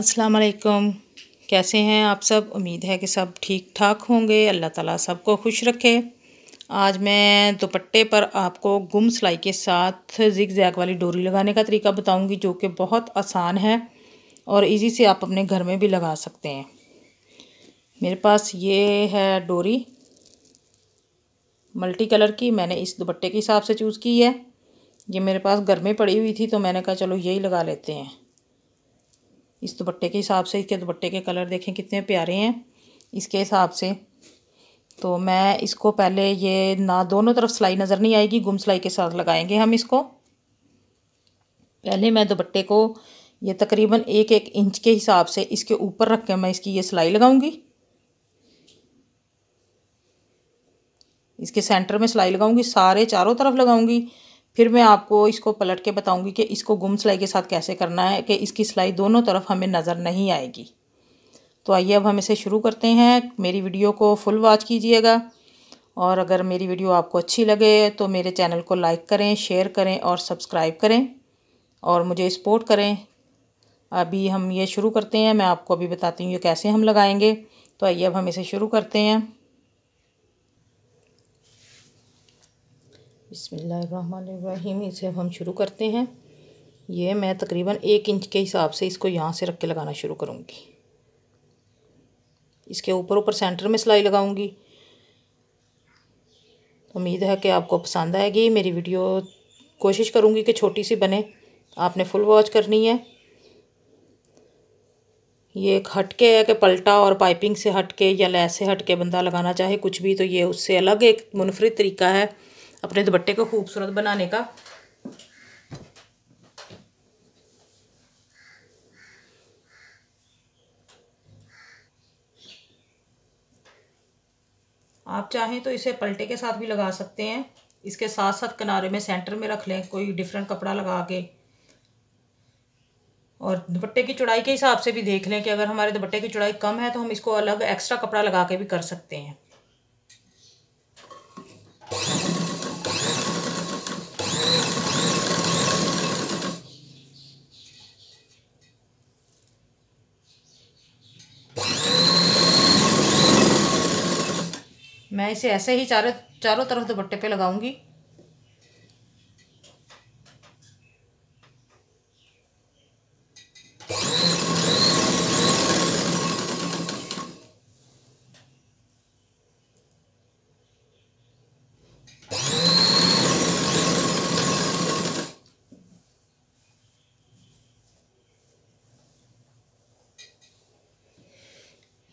अस्सलाम वालेकुम कैसे हैं आप सब उम्मीद है कि सब ठीक ठाक होंगे अल्लाह ताला सबको खुश रखे आज मैं दुपट्टे पर आपको गुम सिलाई के साथ जिग जैग वाली डोरी लगाने का तरीका बताऊंगी जो कि बहुत आसान है और इजी से आप अपने घर में भी लगा सकते हैं मेरे पास ये है डोरी मल्टी कलर की मैंने इस दुपट्टे के हिसाब से चूज़ की है ये मेरे पास घर में पड़ी हुई थी तो मैंने कहा चलो यही लगा लेते हैं इस दुपट्टे के हिसाब से इसके दुपट्टे के कलर देखें कितने प्यारे हैं इसके हिसाब से तो मैं इसको पहले ये ना दोनों तरफ सिलाई नज़र नहीं आएगी गुम सिलाई के साथ लगाएंगे हम इसको पहले मैं दुपट्टे को ये तकरीबन एक एक इंच के हिसाब से इसके ऊपर रख के मैं इसकी ये सिलाई लगाऊंगी इसके सेंटर में सिलाई लगाऊंगी सारे चारों तरफ लगाऊंगी फिर मैं आपको इसको पलट के बताऊंगी कि इसको गुम सिलाई के साथ कैसे करना है कि इसकी सिलाई दोनों तरफ हमें नज़र नहीं आएगी तो आइए अब हम इसे शुरू करते हैं मेरी वीडियो को फुल वॉच कीजिएगा और अगर मेरी वीडियो आपको अच्छी लगे तो मेरे चैनल को लाइक करें शेयर करें और सब्सक्राइब करें और मुझे सपोर्ट करें अभी हम ये शुरू करते हैं मैं आपको अभी बताती हूँ ये कैसे हम लगाएंगे तो आइए अब हम इसे शुरू करते हैं बिसमीम इसे अब हम शुरू करते हैं ये मैं तकरीबन एक इंच के हिसाब से इसको यहाँ से रख के लगाना शुरू करूँगी इसके ऊपर ऊपर सेंटर में सिलाई लगाऊँगी उम्मीद है कि आपको पसंद आएगी मेरी वीडियो कोशिश करूँगी कि छोटी सी बने आपने फुल वॉच करनी है ये एक हट के है कि पलटा और पाइपिंग से हट के या लैस से हट के बंदा लगाना चाहे कुछ भी तो ये उससे अलग एक मुनफरद तरीका है अपने दुपट्टे को खूबसूरत बनाने का आप चाहें तो इसे पलटे के साथ भी लगा सकते हैं इसके साथ साथ किनारे में सेंटर में रख लें कोई डिफरेंट कपड़ा लगा के और दुपट्टे की चौड़ाई के हिसाब से भी देख लें कि अगर हमारे दुपट्टे की चौड़ाई कम है तो हम इसको अलग एक्स्ट्रा कपड़ा लगा के भी कर सकते हैं मैं इसे ऐसे ही चारों चारों तरफ दुपट्टे पे लगाऊंगी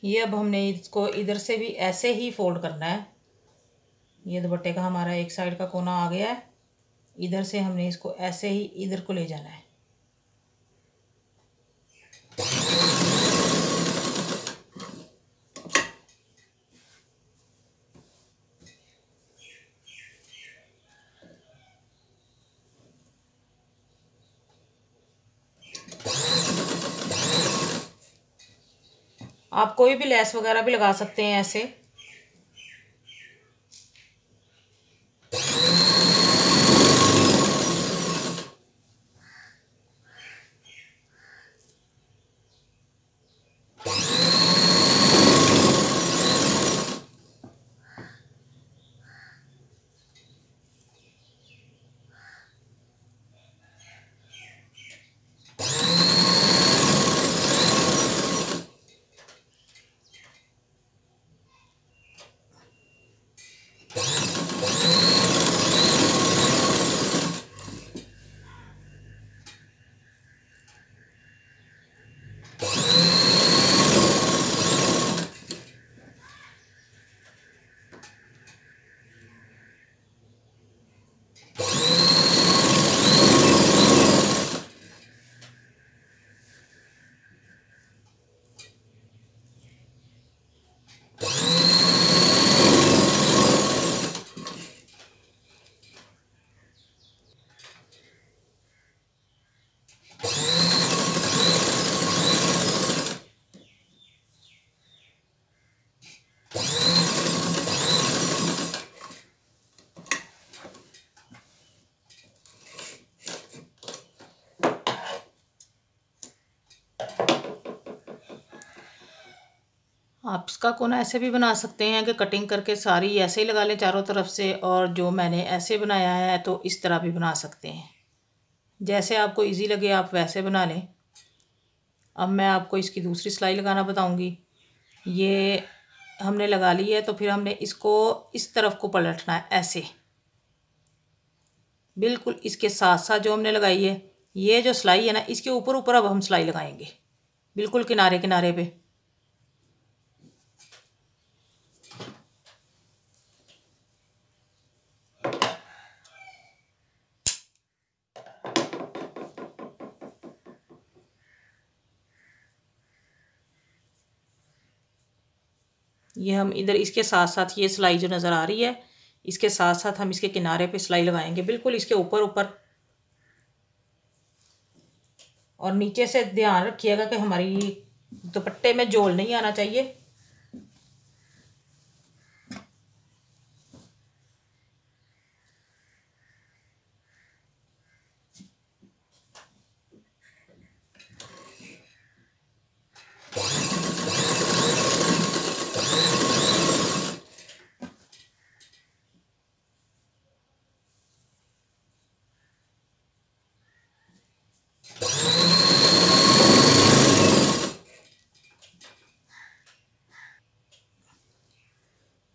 ये अब हमने इसको इधर से भी ऐसे ही फोल्ड करना है ये दुपट्टे का हमारा एक साइड का कोना आ गया है इधर से हमने इसको ऐसे ही इधर को ले जाना है आप कोई भी लेस वगैरह भी लगा सकते हैं ऐसे आप इसका कोना ऐसे भी बना सकते हैं कि कटिंग करके सारी ऐसे ही लगा लें चारों तरफ से और जो मैंने ऐसे बनाया है तो इस तरह भी बना सकते हैं जैसे आपको इजी लगे आप वैसे बना लें अब मैं आपको इसकी दूसरी सिलाई लगाना बताऊंगी ये हमने लगा ली है तो फिर हमने इसको इस तरफ को पलटना है ऐसे बिल्कुल इसके साथ साथ जो हमने लगाई है ये जो सिलाई है ना इसके ऊपर ऊपर अब हम सिलाई लगाएंगे बिल्कुल किनारे किनारे पर ये हम इधर इसके साथ साथ ये सिलाई जो नज़र आ रही है इसके साथ साथ हम इसके किनारे पे सिलाई लगाएंगे बिल्कुल इसके ऊपर ऊपर और नीचे से ध्यान रखिएगा कि हमारी दुपट्टे में जोल नहीं आना चाहिए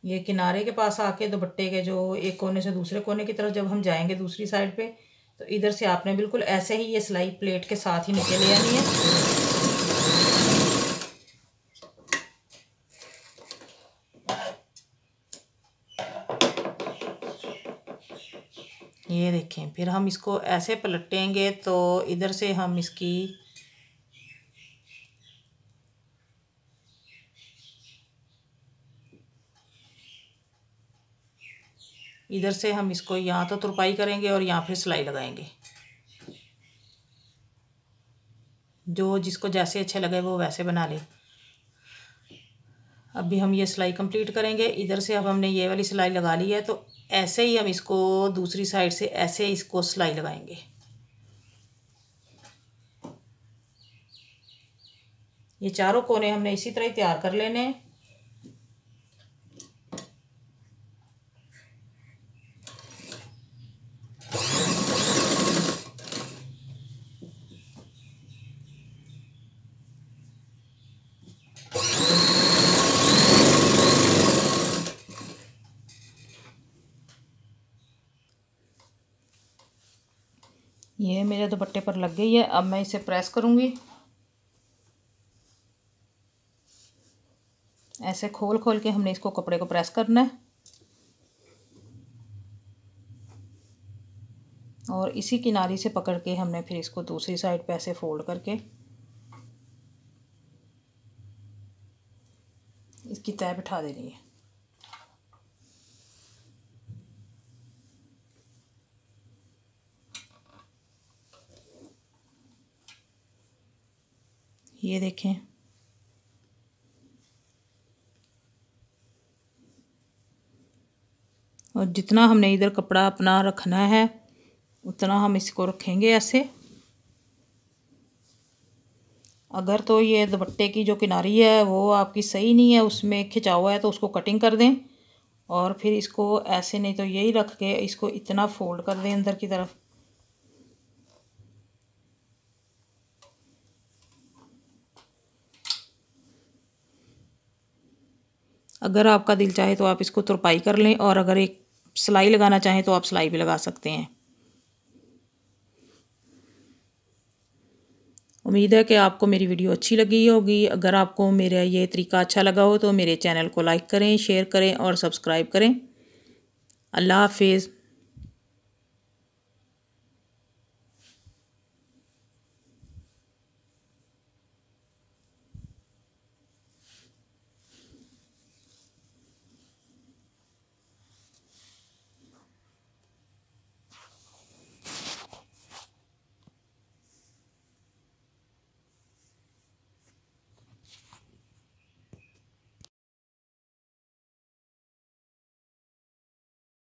ये किनारे के पास आके दुपट्टे के जो एक कोने से दूसरे कोने की तरफ जब हम जाएंगे दूसरी साइड पे तो इधर से आपने बिल्कुल ऐसे ही ये सिलाई प्लेट के साथ ही निकल आनी है ये देखें फिर हम इसको ऐसे पलटेंगे तो इधर से हम इसकी इधर से हम इसको यहाँ तो तुरपाई करेंगे और यहाँ फिर सिलाई लगाएंगे जो जिसको जैसे अच्छे लगे वो वैसे बना ले अभी हम ये सिलाई कंप्लीट करेंगे इधर से अब हमने ये वाली सिलाई लगा ली है तो ऐसे ही हम इसको दूसरी साइड से ऐसे इसको सिलाई लगाएंगे ये चारों कोने हमने इसी तरह ही तैयार कर लेने हैं मेरे दुपट्टे पर लग गई है अब मैं इसे प्रेस करूँगी ऐसे खोल खोल के हमने इसको कपड़े को प्रेस करना है और इसी किनारी से पकड़ के हमने फिर इसको दूसरी साइड पे ऐसे फोल्ड करके इसकी तय बिठा देनी है ये देखें और जितना हमने इधर कपड़ा अपना रखना है उतना हम इसको रखेंगे ऐसे अगर तो ये दुपट्टे की जो किनारी है वो आपकी सही नहीं है उसमें खिंचा हुआ है तो उसको कटिंग कर दें और फिर इसको ऐसे नहीं तो यही रख के इसको इतना फोल्ड कर दें अंदर की तरफ अगर आपका दिल चाहे तो आप इसको तुरपाई कर लें और अगर एक सिलाई लगाना चाहें तो आप सिलाई भी लगा सकते हैं उम्मीद है कि आपको मेरी वीडियो अच्छी लगी होगी अगर आपको मेरा ये तरीका अच्छा लगा हो तो मेरे चैनल को लाइक करें शेयर करें और सब्सक्राइब करें अल्लाह हाफिज़